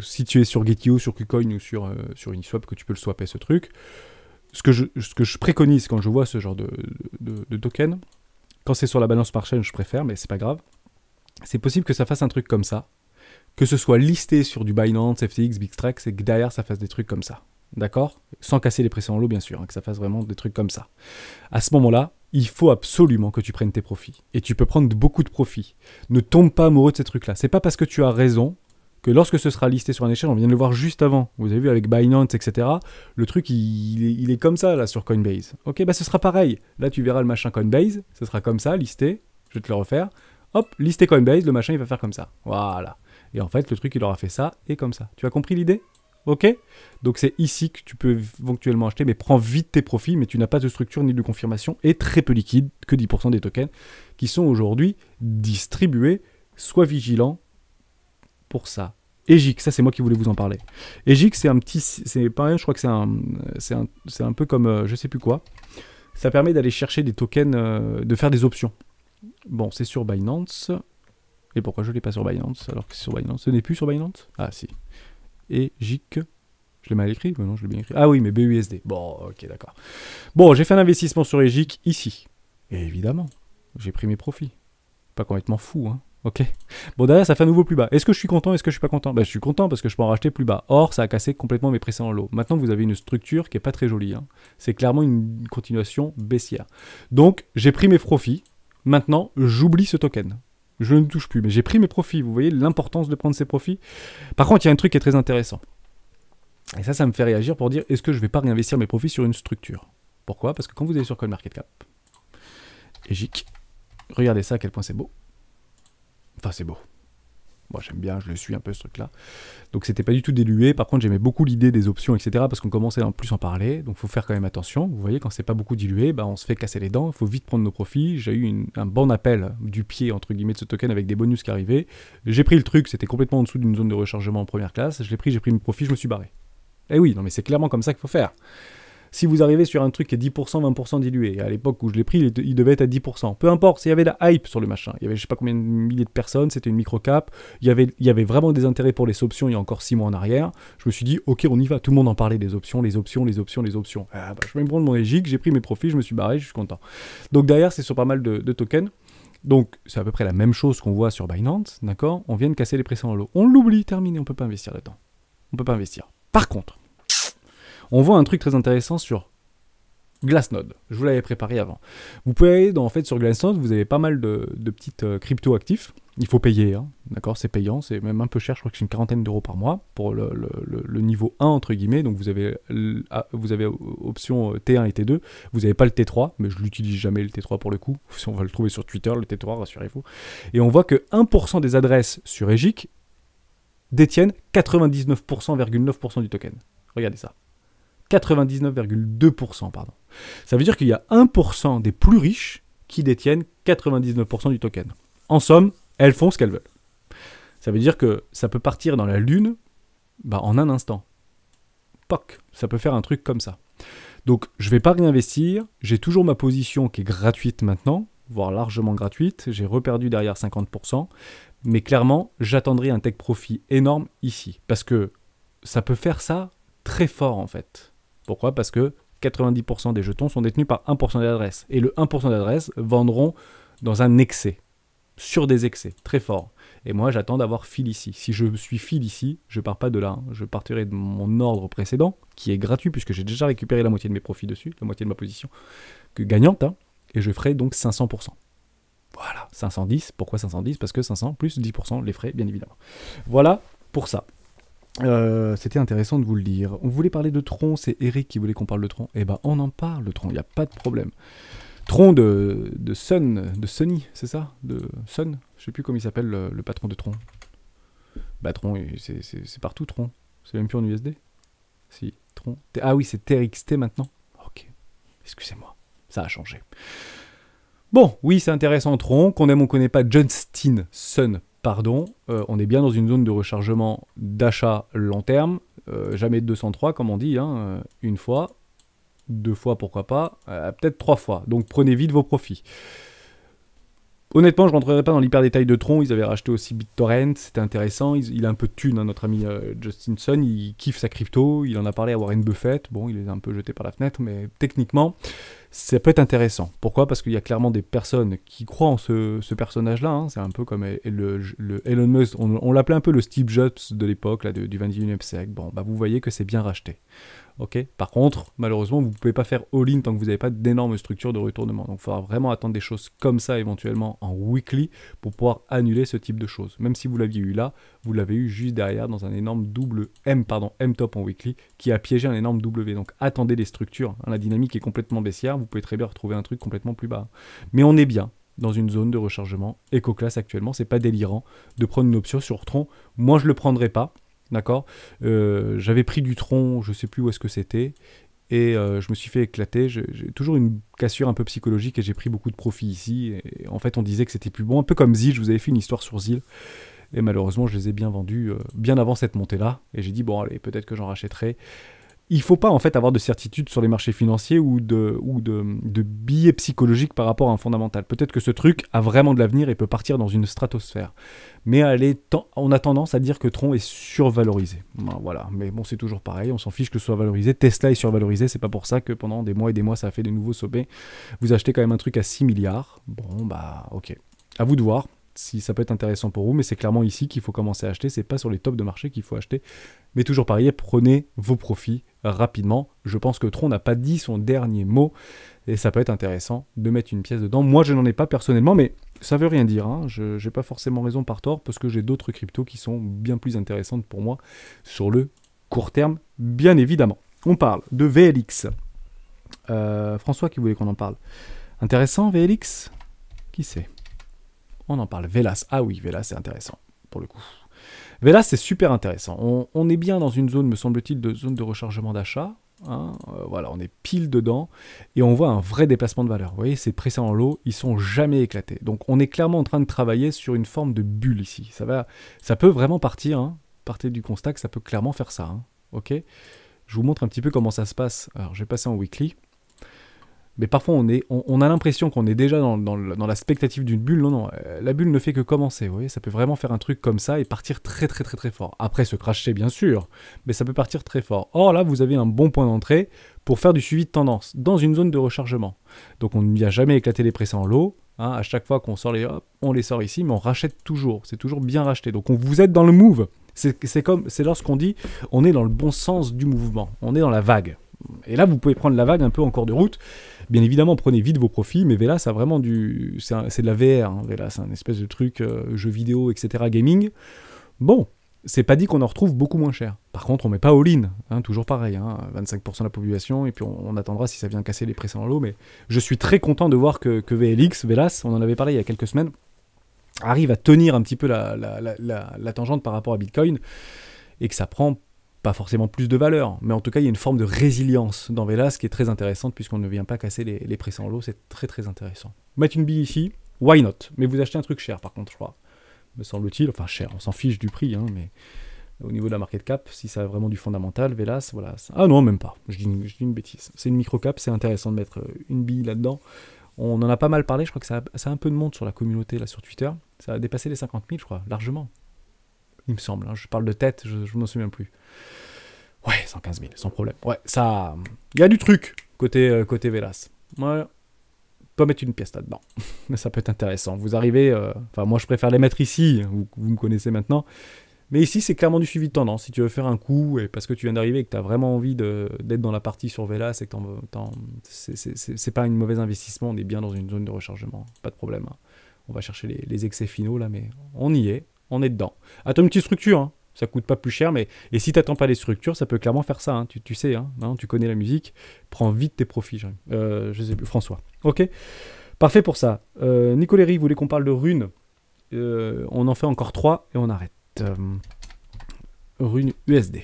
si tu es sur Gitio, sur KuCoin ou euh, sur, Uniswap, que tu peux le swapper ce truc, ce que je, ce que je préconise quand je vois ce genre de, de, token, quand c'est sur la balance par chaîne, je préfère, mais c'est pas grave. C'est possible que ça fasse un truc comme ça, que ce soit listé sur du Binance, FTX, Bigstrax, et que derrière ça fasse des trucs comme ça. D'accord Sans casser les précédents lots, bien sûr, hein, que ça fasse vraiment des trucs comme ça. À ce moment-là, il faut absolument que tu prennes tes profits. Et tu peux prendre beaucoup de profits. Ne tombe pas amoureux de ces trucs-là. C'est pas parce que tu as raison que lorsque ce sera listé sur un échelle, on vient de le voir juste avant. Vous avez vu avec Binance, etc. Le truc, il, est, il est comme ça, là, sur Coinbase. Ok, bah ce sera pareil. Là, tu verras le machin Coinbase. Ce sera comme ça, listé. Je vais te le refaire. Hop, listé Coinbase, le machin, il va faire comme ça. Voilà. Et en fait, le truc, il aura fait ça et comme ça. Tu as compris l'idée Ok Donc c'est ici que tu peux éventuellement acheter, mais prends vite tes profits, mais tu n'as pas de structure ni de confirmation et très peu liquide, que 10% des tokens qui sont aujourd'hui distribués. Sois vigilant pour ça. EGIC, ça c'est moi qui voulais vous en parler. EGIC, c'est un petit. C'est pas rien, je crois que c'est un, un, un. peu comme euh, je sais plus quoi. Ça permet d'aller chercher des tokens, euh, de faire des options. Bon, c'est sur Binance. Et pourquoi je ne l'ai pas sur Binance alors que sur Binance Ce n'est plus sur Binance Ah si et JIC. Je l'ai mal écrit Non, je l'ai bien écrit. Ah oui, mais BUSD. Bon, ok, d'accord. Bon, j'ai fait un investissement sur EGIC ici. Et évidemment, j'ai pris mes profits. Pas complètement fou, hein. Ok. Bon, derrière, ça fait un nouveau plus bas. Est-ce que je suis content Est-ce que je suis pas content ben, Je suis content parce que je peux en racheter plus bas. Or, ça a cassé complètement mes précédents lots. Maintenant, vous avez une structure qui est pas très jolie. Hein. C'est clairement une continuation baissière. Donc, j'ai pris mes profits. Maintenant, j'oublie ce token. Je ne touche plus, mais j'ai pris mes profits. Vous voyez l'importance de prendre ses profits Par contre, il y a un truc qui est très intéressant. Et ça, ça me fait réagir pour dire est-ce que je ne vais pas réinvestir mes profits sur une structure Pourquoi Parce que quand vous allez sur Et j'y regardez ça à quel point c'est beau. Enfin, c'est beau. Moi, j'aime bien, je le suis un peu ce truc-là. Donc, c'était pas du tout dilué. Par contre, j'aimais beaucoup l'idée des options, etc. Parce qu'on commençait en plus à en parler. Donc, faut faire quand même attention. Vous voyez, quand c'est pas beaucoup dilué, bah, on se fait casser les dents. Il faut vite prendre nos profits. J'ai eu un bon appel du pied, entre guillemets, de ce token avec des bonus qui arrivaient. J'ai pris le truc. C'était complètement en dessous d'une zone de rechargement en première classe. Je l'ai pris, j'ai pris mes profits, je me suis barré. Eh oui, non, mais c'est clairement comme ça qu'il faut faire si vous arrivez sur un truc qui est 10%, 20% dilué, à l'époque où je l'ai pris, il devait être à 10%. Peu importe, s'il y avait la hype sur le machin, il y avait je sais pas combien de milliers de personnes, c'était une micro-cap, il y, avait, il y avait vraiment des intérêts pour les options il y a encore 6 mois en arrière. Je me suis dit, ok, on y va, tout le monde en parlait des options, les options, les options, les options. Ah, bah, je me prendre mon égide, j'ai pris mes profits, je me suis barré, je suis content. Donc derrière, c'est sur pas mal de, tokens. Donc, c'est à peu près la même chose qu'on voit sur Binance, d'accord On vient de casser les pressions en l'eau. On l'oublie, terminé, on peut pas investir là-dedans. On peut pas investir. Par contre, on voit un truc très intéressant sur Glassnode. Je vous l'avais préparé avant. Vous pouvez en fait sur Glassnode, vous avez pas mal de, petites euh, crypto actifs. Il faut payer, hein, d'accord C'est payant, c'est même un peu cher, je crois que c'est une quarantaine d'euros par mois pour le, niveau 1 entre guillemets. Donc vous avez, ah, vous avez option euh, T1 et T2. Vous n'avez pas le T3, mais je l'utilise jamais le T3 pour le coup. Si on va le trouver sur Twitter, le T3, rassurez-vous. Et on voit que 1% des adresses sur EGIC détiennent 99,9% du token. Regardez ça. 99,2%, pardon. Ça veut dire qu'il y a 1% des plus riches qui détiennent 99% du token. En somme, elles font ce qu'elles veulent. Ça veut dire que ça peut partir dans la lune bah, en un instant. Poc, ça peut faire un truc comme ça. Donc je ne vais pas réinvestir, j'ai toujours ma position qui est gratuite maintenant, voire largement gratuite, j'ai reperdu derrière 50%, mais clairement j'attendrai un tech profit énorme ici, parce que ça peut faire ça très fort en fait. Pourquoi Parce que 90% des jetons sont détenus par 1% d'adresses. Et le 1% d'adresses vendront dans un excès, sur des excès, très fort. Et moi, j'attends d'avoir fil ici. Si je suis fil ici, je pars pas de là. Hein. Je partirai de mon ordre précédent, qui est gratuit, puisque j'ai déjà récupéré la moitié de mes profits dessus, la moitié de ma position que gagnante, hein. et je ferai donc 500%. Voilà, 510. Pourquoi 510 Parce que 500 plus 10% les frais, bien évidemment. Voilà pour ça. Euh, c'était intéressant de vous le dire. On voulait parler de Tron, c'est Eric qui voulait qu'on parle de Tron. Eh ben, on en parle de Tron, il n'y a pas de problème. Tron de, de Sun, de Sunny, c'est ça De Sun Je sais plus comment il s'appelle le, patron de Tron. Bah, Tron, c'est partout Tron. C'est même plus en USD. Si, Tron. Ah oui, c'est TRXT maintenant. Ok, excusez-moi, ça a changé. Bon, oui, c'est intéressant, Tron, qu'on aime, on connaît pas. John Steen, Sun, pardon, euh, on est bien dans une zone de rechargement d'achat long terme, euh, jamais 203 comme on dit, hein, euh, une fois, deux fois pourquoi pas, peut-être trois fois. Donc prenez vite vos profits. Honnêtement, je ne rentrerai pas dans l'hyper détail de Tron. Ils avaient racheté aussi BitTorrent, c'était intéressant. Il, a un peu de thunes, hein, notre ami Justinson. Il kiffe sa crypto. Il en a parlé à Warren Buffett. Bon, il est un peu jeté par la fenêtre, mais techniquement, c'est peut être intéressant. Pourquoi Parce qu'il y a clairement des personnes qui croient en ce, personnage-là. Hein. C'est un peu comme eh, le, Elon Musk, on, l'appelait un peu le Steve Jobs de l'époque, du 21e siècle. Bon, bah, vous voyez que c'est bien racheté ok Par contre, malheureusement, vous ne pouvez pas faire all-in tant que vous n'avez pas d'énormes structures de retournement. Donc, il faudra vraiment attendre des choses comme ça éventuellement en weekly pour pouvoir annuler ce type de choses. Même si vous l'aviez eu là, vous l'avez eu juste derrière dans un énorme double M, pardon, M top en weekly qui a piégé un énorme W. Donc, attendez les structures. Hein, la dynamique est complètement baissière. Vous pouvez très bien retrouver un truc complètement plus bas. Mais on est bien dans une zone de rechargement. éco-classe actuellement, c'est pas délirant de prendre une option sur Tron. Moi, je ne le prendrai pas D'accord euh, J'avais pris du tronc, je sais plus où est-ce que c'était, et euh, je me suis fait éclater. J'ai toujours une cassure un peu psychologique et j'ai pris beaucoup de profit ici. Et, en fait, on disait que c'était plus bon, un peu comme Zil, je vous avais fait une histoire sur Zil. Et malheureusement, je les ai bien vendus euh, bien avant cette montée-là. Et j'ai dit, bon, allez, peut-être que j'en rachèterai il faut pas en fait avoir de certitude sur les marchés financiers ou de, ou billets psychologiques par rapport à un fondamental. Peut-être que ce truc a vraiment de l'avenir et peut partir dans une stratosphère. Mais on a tendance à dire que Tron est survalorisé. Voilà, mais bon, c'est toujours pareil, on s'en fiche que soit valorisé. Tesla est survalorisé, c'est pas pour ça que pendant des mois et des mois ça a fait des nouveaux sommets. Vous achetez quand même un truc à 6 milliards. Bon, bah ok. À vous de voir si ça peut être intéressant pour vous, mais c'est clairement ici qu'il faut commencer à acheter, c'est pas sur les tops de marché qu'il faut acheter. Mais toujours pareil, prenez vos profits rapidement. Je pense que Tron n'a pas dit son dernier mot, et ça peut être intéressant de mettre une pièce dedans. Moi, je n'en ai pas personnellement, mais ça veut rien dire. Hein. Je n'ai pas forcément raison par tort, parce que j'ai d'autres cryptos qui sont bien plus intéressantes pour moi sur le court terme, bien évidemment. On parle de VLX. Euh, François qui voulait qu'on en parle. Intéressant, VLX Qui c'est on en parle. Vélas. ah oui, Vélas, c'est intéressant, pour le coup. Vélas, c'est super intéressant. On, est bien dans une zone, me semble-t-il, de zone de rechargement d'achat. Hein. Euh, voilà, on est pile dedans et on voit un vrai déplacement de valeur. Vous voyez, ces pressé en l'eau ils sont jamais éclatés. Donc on est clairement en train de travailler sur une forme de bulle ici. Ça, va, ça peut vraiment partir. Hein. Partez du constat que ça peut clairement faire ça. Hein. Ok Je vous montre un petit peu comment ça se passe. Alors je vais passer en weekly mais parfois on, est, on, a l'impression qu'on est déjà dans, dans, la spectative d'une bulle. Non, non, euh, la bulle ne fait que commencer, vous voyez, ça peut vraiment faire un truc comme ça et partir très très très très fort. Après se cracher bien sûr, mais ça peut partir très fort. Or là, vous avez un bon point d'entrée pour faire du suivi de tendance dans une zone de rechargement. Donc on ne a jamais éclater les pressions en lot. Hein. à chaque fois qu'on sort les on les sort ici, mais on rachète toujours. C'est toujours bien racheté. Donc on vous êtes dans le move. C'est comme, c'est lorsqu'on dit, on est dans le bon sens du mouvement. On est dans la vague. Et là, vous pouvez prendre la vague un peu en cours de route. Bien évidemment, prenez vite vos profits, mais Vela, a vraiment du. C'est de la VR, c'est hein, un espèce de truc euh, jeu vidéo, etc., gaming. Bon, c'est pas dit qu'on en retrouve beaucoup moins cher. Par contre, on met pas all-in, hein, toujours pareil, 25% hein, de la population, et puis on, attendra si ça vient casser les précédents l'eau. Mais je suis très content de voir que, que VLX, Velas, on en avait parlé il y a quelques semaines, arrive à tenir un petit peu la tangente par rapport à Bitcoin, et que ça prend pas forcément plus de valeur, mais en tout cas, il y a une forme de résilience dans Velas qui est très intéressante puisqu'on ne vient pas casser les, les pressants en l'eau, c'est très très intéressant. Mettre une bille ici, why not Mais vous achetez un truc cher par contre, je crois, me semble-t-il. Enfin, cher, on s'en fiche du prix, hein, mais au niveau de la market cap, si ça a vraiment du fondamental, Velas, voilà. Ah non, même pas, je dis une, bêtise. C'est une micro cap, c'est intéressant de mettre une euh, bille là-dedans. On en a pas mal parlé, je crois que ça a, ça a un peu de monde sur la communauté, là, sur Twitter. Ça a dépassé les 50 000, je crois, largement il me semble. Hein. Je parle de tête, je ne me souviens plus. Ouais, 115 000, sans problème. Ouais, ça. Il y a du truc côté, euh, côté Velas. Ouais. Pas mettre une pièce là-dedans. Mais ça peut être intéressant. Vous arrivez. Euh, enfin, moi, je préfère les mettre ici. Vous, vous me connaissez maintenant. Mais ici, c'est clairement du suivi de tendance. Si tu veux faire un coup, et parce que tu viens d'arriver et que tu as vraiment envie d'être dans la partie sur Velas, et que c'est pas un mauvais investissement, on est bien dans une zone de rechargement, pas de problème. Hein. On va chercher les, les, excès finaux là, mais on y est, on est dedans. Attends une petite structure, hein. ça coûte pas plus cher, mais et si t'attends pas les structures, ça peut clairement faire ça. Hein. Tu, sais, hein, hein, tu connais la musique, prends vite tes profits. Euh, je sais François. Ok, parfait pour ça. Euh, Nicoléry voulait qu'on parle de runes. Euh, on en fait encore trois et on arrête. Euh, rune USD.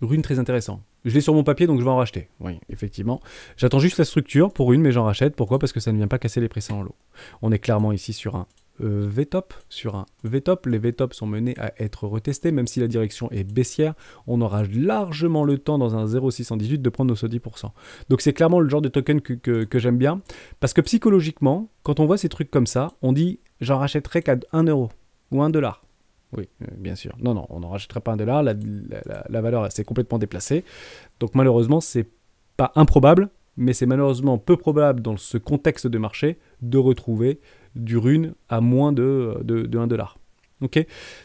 Rune très intéressant. Je l'ai sur mon papier, donc je vais en racheter. Oui, effectivement. J'attends juste la structure pour une, mais j'en rachète. Pourquoi Parce que ça ne vient pas casser les pressants en lot. On est clairement ici sur un euh, VTOP sur un VTOP. Les VTOP sont menés à être retestés, même si la direction est baissière, on aura largement le temps dans un 0,618 de prendre nos 10%. Donc c'est clairement le genre de token que, j'aime bien, parce que psychologiquement, quand on voit ces trucs comme ça, on dit j'en rachèterai qu'à 1 euro ou 1 dollar. Oui, euh, bien sûr. Non, non, on n'en rachèterait pas un dollar, la, la valeur s'est complètement déplacée. Donc malheureusement, c'est pas improbable, mais c'est malheureusement peu probable dans ce contexte de marché de retrouver du rune à moins de, de, de 1 dollar.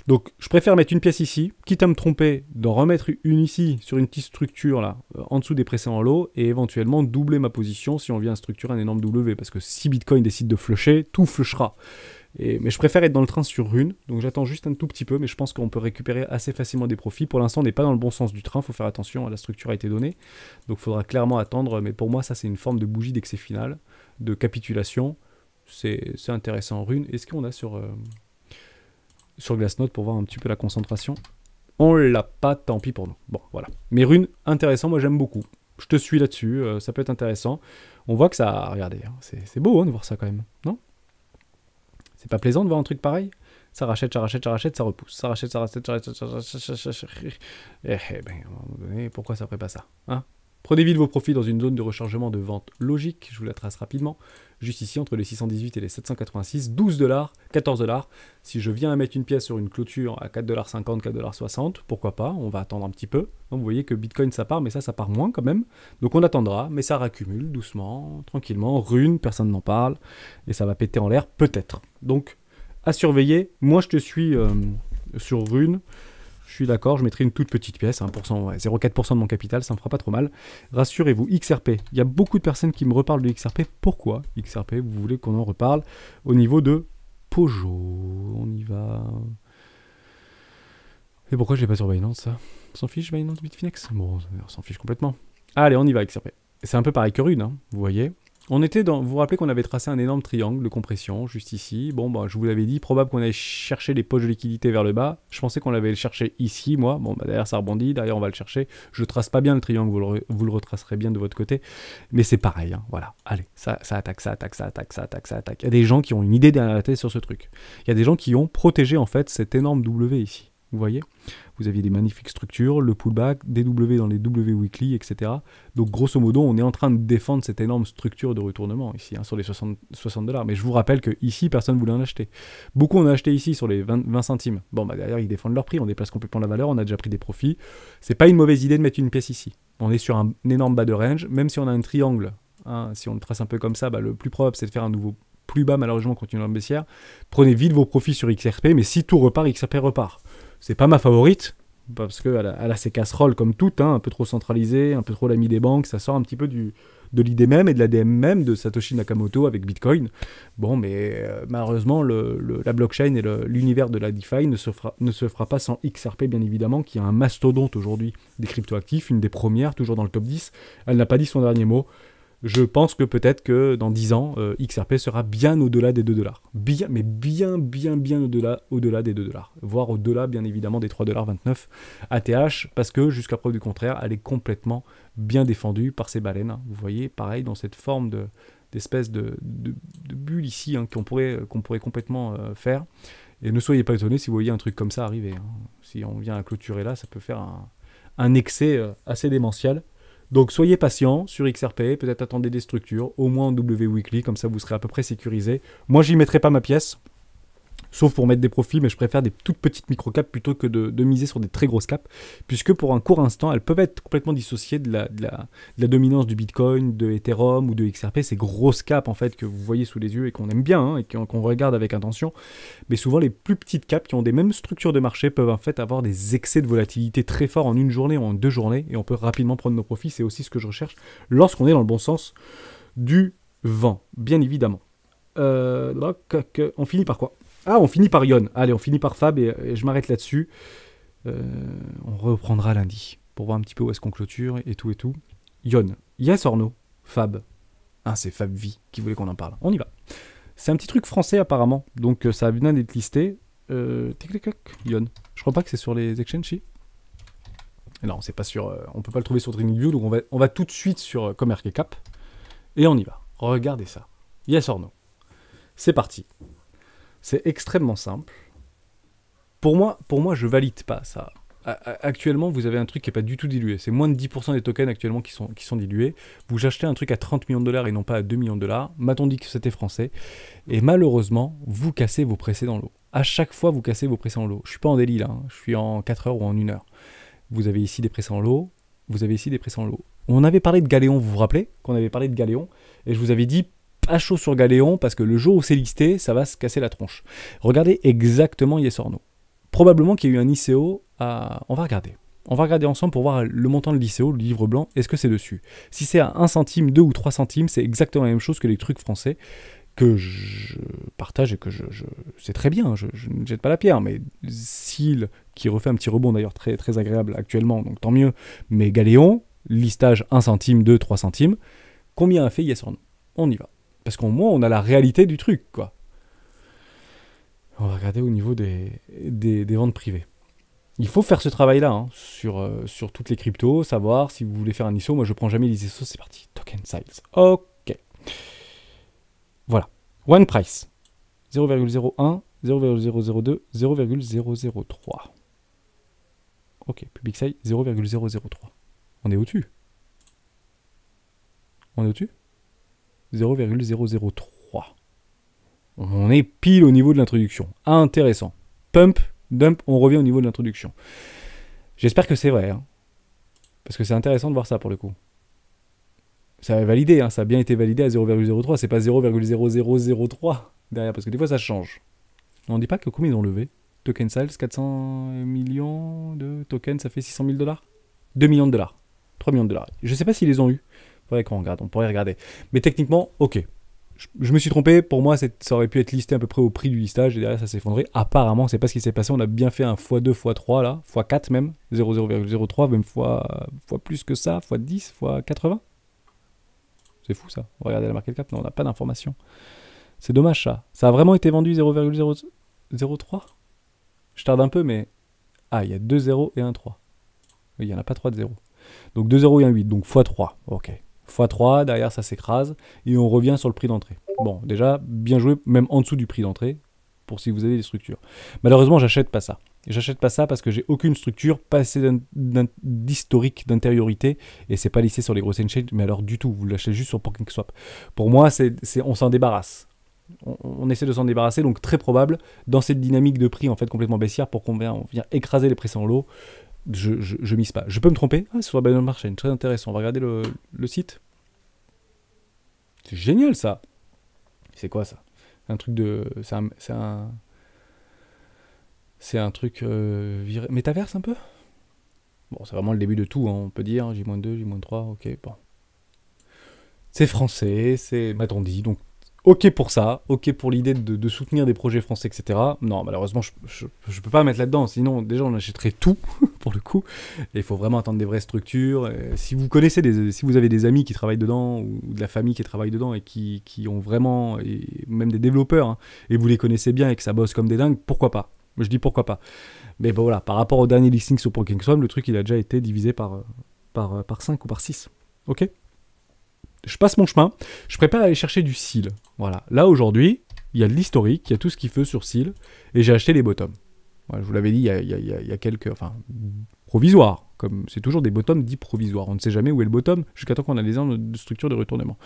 Donc je préfère mettre une pièce ici, quitte à me tromper, d'en remettre une ici sur une petite structure là, euh, en dessous des précédents lots, et éventuellement doubler ma position si on vient structurer un énorme W, parce que si Bitcoin décide de flusher, tout flushera. Et, mais je préfère être dans le train sur Rune, donc j'attends juste un tout petit peu, mais je pense qu'on peut récupérer assez facilement des profits. Pour l'instant, on n'est pas dans le bon sens du train, faut faire attention, à la structure a été donnée, donc il faudra clairement attendre, mais pour moi, ça c'est une forme de bougie d'excès final, de capitulation c'est intéressant. Rune, est-ce qu'on a sur, sur Glassnote pour voir un petit peu la concentration On l'a pas, tant pis pour nous. Bon, voilà. Mais rune, intéressant, moi j'aime beaucoup. Je te suis là-dessus, ça peut être intéressant. On voit que ça... Regardez, c'est beau de voir ça quand même, non C'est pas plaisant de voir un truc pareil ça rachète, ça rachète, ça rachète, ça repousse, ça rachète, ça rachète, ça rachète, ça rachète, ça Eh ben, à un moment donné, pourquoi ça ferait pas ça hein Prenez vite vos profits dans une zone de rechargement de vente logique, je vous la trace rapidement, juste ici entre les 618 et les 786, 12 dollars, 14 dollars. Si je viens à mettre une pièce sur une clôture à 4,50 dollars dollars pourquoi pas, on va attendre un petit peu. Hein, vous voyez que Bitcoin ça part, mais ça ça part moins quand même. Donc on attendra, mais ça raccumule doucement, tranquillement, rune, personne n'en parle, et ça va péter en l'air peut-être. Donc à surveiller, moi je te suis euh, sur rune je suis d'accord, je mettrai une toute petite pièce, 0,4% de mon capital, ça me fera pas trop mal. Rassurez-vous, XRP, il y a beaucoup de personnes qui me reparlent de XRP. Pourquoi XRP Vous voulez qu'on en reparle au niveau de Pojo On y va. Et pourquoi je n'ai pas sur Binance ça S'en fiche Binance Bitfinex Bon, on s'en fiche complètement. Allez, on y va XRP. C'est un peu pareil que Rune, hein, vous voyez. On était dans, vous vous rappelez qu'on avait tracé un énorme triangle de compression juste ici. Bon, bah, je vous l'avais dit, probable qu'on allait chercher les poches de liquidité vers le bas. Je pensais qu'on l'avait cherché ici, moi. Bon, bah, ça rebondit, derrière on va le chercher. Je trace pas bien le triangle, vous le, vous le retracerez bien de votre côté. Mais c'est pareil, hein. voilà. Allez, ça, ça attaque, ça attaque, ça attaque, ça attaque, ça attaque. Il y a des gens qui ont une idée derrière la tête sur ce truc. Il y a des gens qui ont protégé en fait cet énorme W ici. Vous voyez vous aviez des magnifiques structures, le pullback, DW dans les W weekly, etc. Donc grosso modo, on est en train de défendre cette énorme structure de retournement ici hein, sur les 60 dollars. Mais je vous rappelle que ici, personne ne voulait en acheter. Beaucoup ont acheté ici sur les 20, centimes. Bon, bah derrière, ils défendent leur prix, on déplace complètement la valeur, on a déjà pris des profits. C'est pas une mauvaise idée de mettre une pièce ici. On est sur un, énorme bas de range, même si on a un triangle. Hein, si on le trace un peu comme ça, bah, le plus probable c'est de faire un nouveau plus bas malheureusement continue en baissière. Prenez vite vos profits sur XRP, mais si tout repart, XRP repart. C'est pas ma favorite, parce qu'elle a, elle a ses casseroles comme toutes, hein, un peu trop centralisée, un peu trop l'ami des banques, ça sort un petit peu du, de l'idée même et de l'ADM même de Satoshi Nakamoto avec Bitcoin. Bon, mais euh, malheureusement, la blockchain et l'univers de la DeFi ne se, fera, ne se fera pas sans XRP, bien évidemment, qui est un mastodonte aujourd'hui des cryptoactifs, une des premières, toujours dans le top 10. Elle n'a pas dit son dernier mot je pense que peut-être que dans 10 ans, euh, XRP sera bien au-delà des 2 dollars. Bien, mais bien, bien, bien au-delà au -delà des 2 dollars. Voire au-delà, bien évidemment, des 3 dollars 29 ATH, parce que jusqu'à preuve du contraire, elle est complètement bien défendue par ces baleines. Hein. Vous voyez, pareil, dans cette forme de d'espèce de, de, bulle ici hein, qu'on pourrait, euh, pourrait complètement euh, faire. Et ne soyez pas étonnés si vous voyez un truc comme ça arriver. Hein. Si on vient à clôturer là, ça peut faire un, excès assez démentiel. Donc soyez patient sur XRP, peut-être attendez des structures, au moins en W Weekly, comme ça vous serez à peu près sécurisé. Moi j'y mettrai pas ma pièce, Sauf pour mettre des profits, mais je préfère des toutes petites micro-caps plutôt que de, miser sur des très grosses caps, puisque pour un court instant, elles peuvent être complètement dissociées de la, dominance du Bitcoin, de Ethereum ou de XRP, ces grosses caps en fait que vous voyez sous les yeux et qu'on aime bien hein, et qu'on regarde avec attention. Mais souvent, les plus petites caps qui ont des mêmes structures de marché peuvent en fait avoir des excès de volatilité très forts en une journée ou en deux journées, et on peut rapidement prendre nos profits. C'est aussi ce que je recherche lorsqu'on est dans le bon sens du vent, bien évidemment. Euh, euh, on finit par quoi ah, on finit par Yon. Allez, on finit par Fab et, je m'arrête là-dessus. Euh, on reprendra lundi pour voir un petit peu où est-ce qu'on clôture et, tout et tout. Yon, yes or no Fab. Ah, c'est Fab V qui voulait qu'on en parle. On y va. C'est un petit truc français apparemment, donc ça euh, ça vient d'être listé. Euh, Yon. Je crois pas que c'est sur les exchanges. Non, c'est pas sûr. Euh, on peut pas le trouver sur TradingView, donc on va, on va tout de suite sur Commerce Cap et on y va. Regardez ça. Yes or no C'est parti. C'est extrêmement simple. Pour moi, pour moi, je valide pas ça. Actuellement, vous avez un truc qui n'est pas du tout dilué. C'est moins de 10% des tokens actuellement qui sont, qui sont dilués. Vous achetez un truc à 30 millions de dollars et non pas à 2 millions de dollars. M'a-t-on dit que c'était français Et malheureusement, vous cassez vos dans l'eau. À chaque fois, vous cassez vos dans l'eau. Je suis pas en délit là, hein. je suis en 4 heures ou en 1 heure. Vous avez ici des en l'eau. vous avez ici des en l'eau. On avait parlé de Galéon, vous vous rappelez qu'on avait parlé de Galéon Et je vous avais dit, pas chaud sur Galéon parce que le jour où c'est listé, ça va se casser la tronche. Regardez exactement Yes Probablement qu'il y a eu un ICO à. On va regarder. On va regarder ensemble pour voir le montant de l'ICO, le livre blanc, est-ce que c'est dessus. Si c'est à 1 centime, 2 ou 3 centimes, c'est exactement la même chose que les trucs français que je partage et que je, sais c'est très bien, je, ne jette pas la pierre, mais S'il... qui refait un petit rebond d'ailleurs très, très agréable actuellement, donc tant mieux, mais Galéon, listage 1 centime, 2, 3 centimes, combien a fait Yes On y va. Parce qu'au moins, on a la réalité du truc, quoi. On va regarder au niveau des, des, ventes privées. Il faut faire ce travail-là hein, sur, euh, sur toutes les cryptos, savoir si vous voulez faire un ISO. Moi, je ne prends jamais les ISO, c'est parti. Token size. Ok. Voilà. One price. 0,01, 0,002, 0,003. Ok, public size 0,003. On est au-dessus. On est au-dessus 0,003. On est pile au niveau de l'introduction. Intéressant. Pump, dump, on revient au niveau de l'introduction. J'espère que c'est vrai. Hein. Parce que c'est intéressant de voir ça pour le coup. Ça a validé, hein. ça a bien été validé à 0,03. C'est pas 0,0003 derrière, parce que des fois ça change. On dit pas que combien ils ont levé Token sales, 400 millions de tokens, ça fait 600 000 dollars 2 millions de dollars. 3 millions de dollars. Je ne sais pas s'ils les ont eus faudrait regarde, on pourrait regarder. Mais techniquement, ok. Je, me suis trompé, pour moi, ça aurait pu être listé à peu près au prix du listage, et derrière ça s'est Apparemment, c'est pas ce qui s'est passé, on a bien fait un x2, x3 là, x4 même, 0,03, même fois, fois plus que ça, x10, x80. C'est fou ça. Regardez la market 4, non, on n'a pas d'informations. C'est dommage ça. Ça a vraiment été vendu 0,003 Je tarde un peu, mais. Ah, il y a 2 0 et 1 3. Il n'y en a pas 3 de 0. Donc 2 0 et 1 8, donc x3. Ok x3, derrière ça s'écrase, et on revient sur le prix d'entrée. Bon, déjà, bien joué, même en dessous du prix d'entrée, pour si vous avez des structures. Malheureusement, j'achète pas ça. J'achète pas ça parce que j'ai aucune structure, pas assez d'historique, d'intériorité, et c'est pas lissé sur les grosses chains, mais alors du tout, vous l'achetez juste sur PancakeSwap. Pour moi, c'est, on s'en débarrasse. On, essaie de s'en débarrasser, donc très probable, dans cette dynamique de prix en fait complètement baissière, pour qu'on vienne écraser les prix en lot, je, je, mise pas. Je peux me tromper. Ah, sur marché C'est très intéressant. On va regarder le, site. C'est génial ça. C'est quoi ça Un truc de. C'est un. C'est un, truc. Euh, Métaverse un peu Bon, c'est vraiment le début de tout, hein, on peut dire. J-2, hein. J-3, ok, bon. C'est français, c'est dit donc ok pour ça, ok pour l'idée de, soutenir des projets français, etc. Non, malheureusement, je, ne peux pas mettre là-dedans, sinon déjà on achèterait tout, pour le coup. Il faut vraiment attendre des vraies structures. si vous connaissez, des, si vous avez des amis qui travaillent dedans, ou de la famille qui travaille dedans, et qui, qui ont vraiment, et même des développeurs, hein, et vous les connaissez bien et que ça bosse comme des dingues, pourquoi pas Je dis pourquoi pas. Mais bon voilà, par rapport au dernier listing sur Pokémon, le truc il a déjà été divisé par, euh, par, euh, par 5 ou par 6. Ok je passe mon chemin, je prépare à aller chercher du seal. Voilà, là aujourd'hui, il y a de l'historique, il y a tout ce qu'il faut sur seal, et j'ai acheté les bottoms. je vous l'avais dit, il y, a, quelques... Enfin, provisoires, comme c'est toujours des bottoms dits provisoires. On ne sait jamais où est le bottom, jusqu'à temps qu'on a des de structure de retournement.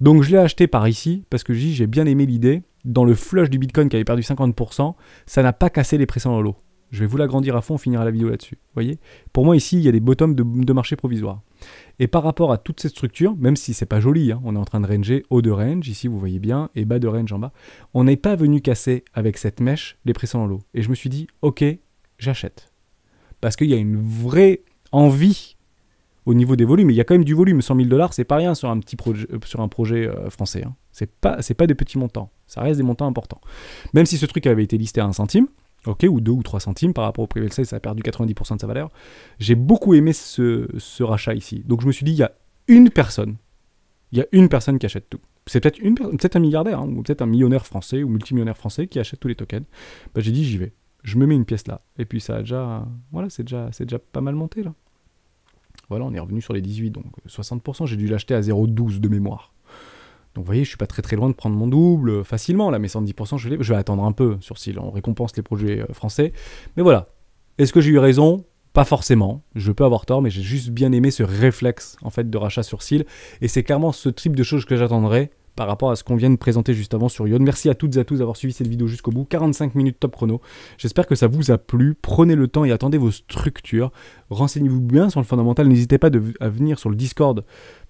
Donc je l'ai acheté par ici, parce que j'ai bien aimé l'idée, dans le flush du Bitcoin qui avait perdu 50%, ça n'a pas cassé les pressions dans l'eau. Je vais vous l'agrandir à fond, finir la vidéo là-dessus. Vous voyez Pour moi, ici, il y a des bottoms de, marché provisoire. Et par rapport à toute cette structure, même si c'est pas joli, hein, on est en train de ranger haut de range, ici vous voyez bien, et bas de range en bas, on n'est pas venu casser avec cette mèche les pressions en l'eau. Et je me suis dit, ok, j'achète. Parce qu'il y a une vraie envie au niveau des volumes. Il y a quand même du volume. 100 000 dollars, c'est pas rien sur un, petit projet, euh, sur un projet euh, français. Ce hein. C'est pas, pas des petits montants. Ça reste des montants importants. Même si ce truc avait été listé à un centime, ok, ou 2 ou 3 centimes par rapport au prix ça a perdu 90% de sa valeur. J'ai beaucoup aimé ce, rachat ici. Donc je me suis dit, il y a une personne, il y a une personne qui achète tout. C'est peut-être une un milliardaire, hein, ou peut-être un millionnaire français ou multimillionnaire français qui achète tous les tokens. Ben, j'ai dit, j'y vais. Je me mets une pièce là. Et puis ça a déjà, voilà, c'est déjà, c'est déjà pas mal monté là. Voilà, on est revenu sur les 18, donc 60%. J'ai dû l'acheter à 0,12 de mémoire. Donc vous voyez, je suis pas très très loin de prendre mon double euh, facilement là, mais 110%, je, je vais attendre un peu, sur SIL, on récompense les projets euh, français. Mais voilà. Est-ce que j'ai eu raison pas forcément, je peux avoir tort, mais j'ai juste bien aimé ce réflexe en fait de rachat sur cils. Et c'est clairement ce type de choses que j'attendrai par rapport à ce qu'on vient de présenter juste avant sur Yod. Merci à toutes et à tous d'avoir suivi cette vidéo jusqu'au bout. 45 minutes top chrono. J'espère que ça vous a plu. Prenez le temps et attendez vos structures. Renseignez-vous bien sur le fondamental. N'hésitez pas à venir sur le Discord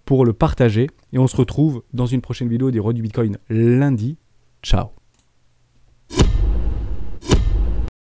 pour le partager. Et on se retrouve dans une prochaine vidéo des rois du Bitcoin lundi. Ciao